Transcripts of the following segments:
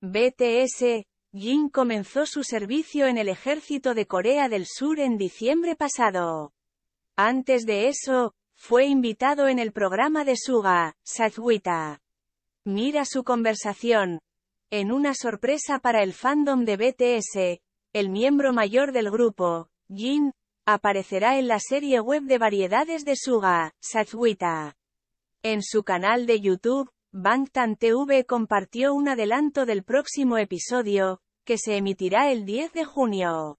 BTS, Jin comenzó su servicio en el ejército de Corea del Sur en diciembre pasado. Antes de eso, fue invitado en el programa de Suga, Sathwita. Mira su conversación. En una sorpresa para el fandom de BTS, el miembro mayor del grupo, Jin, aparecerá en la serie web de variedades de Suga, Sathwita. En su canal de YouTube, Bangtan TV compartió un adelanto del próximo episodio, que se emitirá el 10 de junio.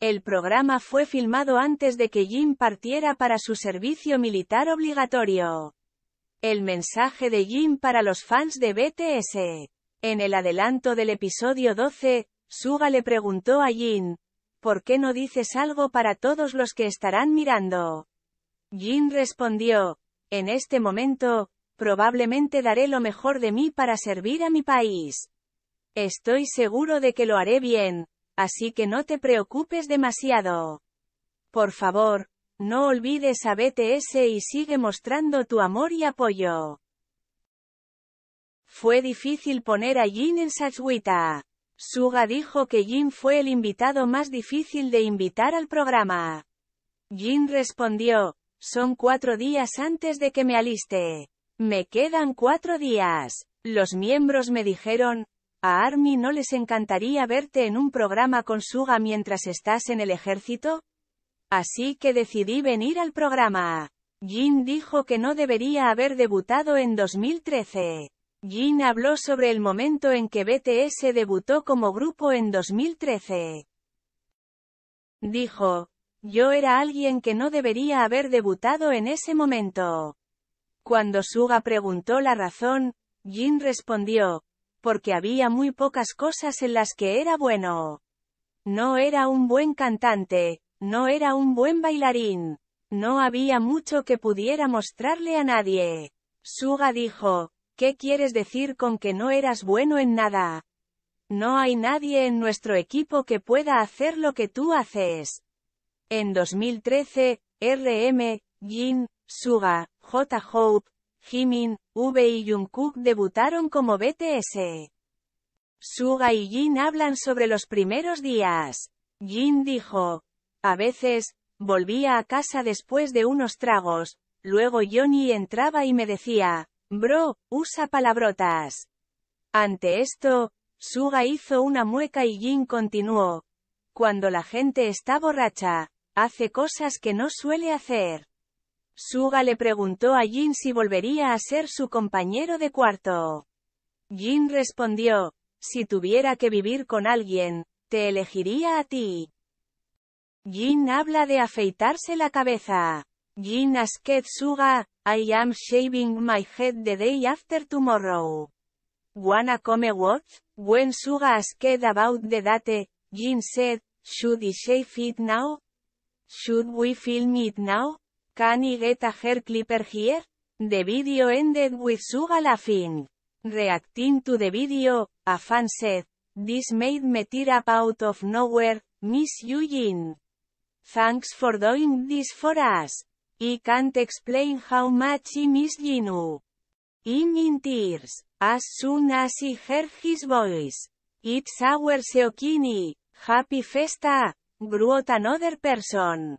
El programa fue filmado antes de que Jim partiera para su servicio militar obligatorio. El mensaje de Jim para los fans de BTS. En el adelanto del episodio 12, Suga le preguntó a Jin, ¿por qué no dices algo para todos los que estarán mirando? Jin respondió, en este momento, probablemente daré lo mejor de mí para servir a mi país. Estoy seguro de que lo haré bien, así que no te preocupes demasiado. Por favor, no olvides a BTS y sigue mostrando tu amor y apoyo. Fue difícil poner a Jin en Satsuita. Suga dijo que Jin fue el invitado más difícil de invitar al programa. Jin respondió, son cuatro días antes de que me aliste. Me quedan cuatro días. Los miembros me dijeron, ¿a Army no les encantaría verte en un programa con Suga mientras estás en el ejército? Así que decidí venir al programa. Jin dijo que no debería haber debutado en 2013. Jin habló sobre el momento en que BTS debutó como grupo en 2013. Dijo, yo era alguien que no debería haber debutado en ese momento. Cuando Suga preguntó la razón, Jin respondió, porque había muy pocas cosas en las que era bueno. No era un buen cantante, no era un buen bailarín, no había mucho que pudiera mostrarle a nadie. Suga dijo, ¿qué quieres decir con que no eras bueno en nada? No hay nadie en nuestro equipo que pueda hacer lo que tú haces. En 2013, RM, Jin, Suga, J. Hope, Jimin, V y Jungkook debutaron como BTS. Suga y Jin hablan sobre los primeros días. Jin dijo, a veces, volvía a casa después de unos tragos, luego Johnny entraba y me decía, bro, usa palabrotas. Ante esto, Suga hizo una mueca y Jin continuó. Cuando la gente está borracha, hace cosas que no suele hacer. Suga le preguntó a Jin si volvería a ser su compañero de cuarto. Jin respondió, si tuviera que vivir con alguien, te elegiría a ti. Jin habla de afeitarse la cabeza. Jin asked Suga, I am shaving my head the day after tomorrow. Wanna come what? When Suga asked about the date, Jin said, should I shave it now? Should we film it now? Can I get a hair clipper here? The video ended with Suga fin. Reacting to the video, a fan said, This made me tear up out of nowhere, Miss Eugene. Thanks for doing this for us. I can't explain how much I miss Ginu. I'm in tears. As soon as I heard his voice. It's our Seokini. Happy Festa, Gruot another person.